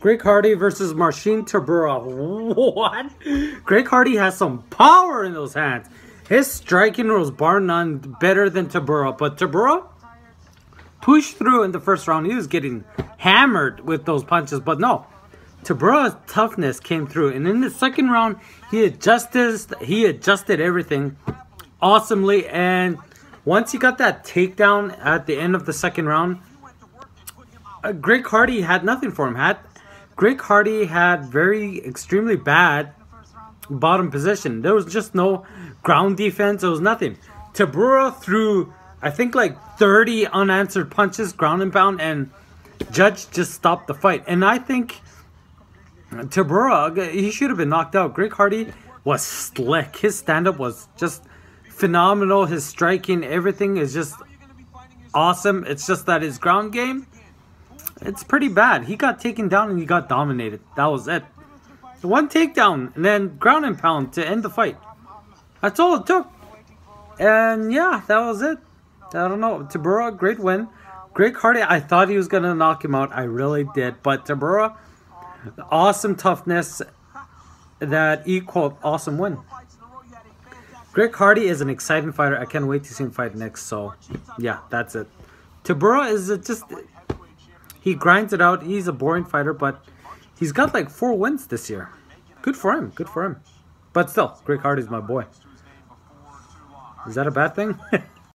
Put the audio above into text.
Greg Hardy versus Marcin Tabura. What? Greg Hardy has some power in those hands. His striking was bar none better than Tabura. But Tabura pushed through in the first round. He was getting hammered with those punches. But no, Tabura's toughness came through. And in the second round, he adjusted, he adjusted everything awesomely. And once he got that takedown at the end of the second round, uh, Greg Hardy had nothing for him. Had Greg Hardy had very extremely bad bottom position. There was just no ground defense. There was nothing. Tabura threw I think like 30 unanswered punches ground and pound and Judge just stopped the fight. And I think Tabura he should have been knocked out. Greg Hardy was slick. His stand up was just phenomenal. His striking, everything is just awesome. It's just that his ground game it's pretty bad. He got taken down and he got dominated. That was it. The one takedown and then ground and pound to end the fight. That's all it took. And yeah, that was it. I don't know. Tabura, great win. Great Hardy. I thought he was going to knock him out. I really did. But Tabura, awesome toughness that equaled awesome win. Greg Hardy is an exciting fighter. I can't wait to see him fight next. So, yeah, that's it. Tabura is just he grinds it out. He's a boring fighter, but he's got like four wins this year. Good for him. Good for him. But still, Greg Hardy's my boy. Is that a bad thing?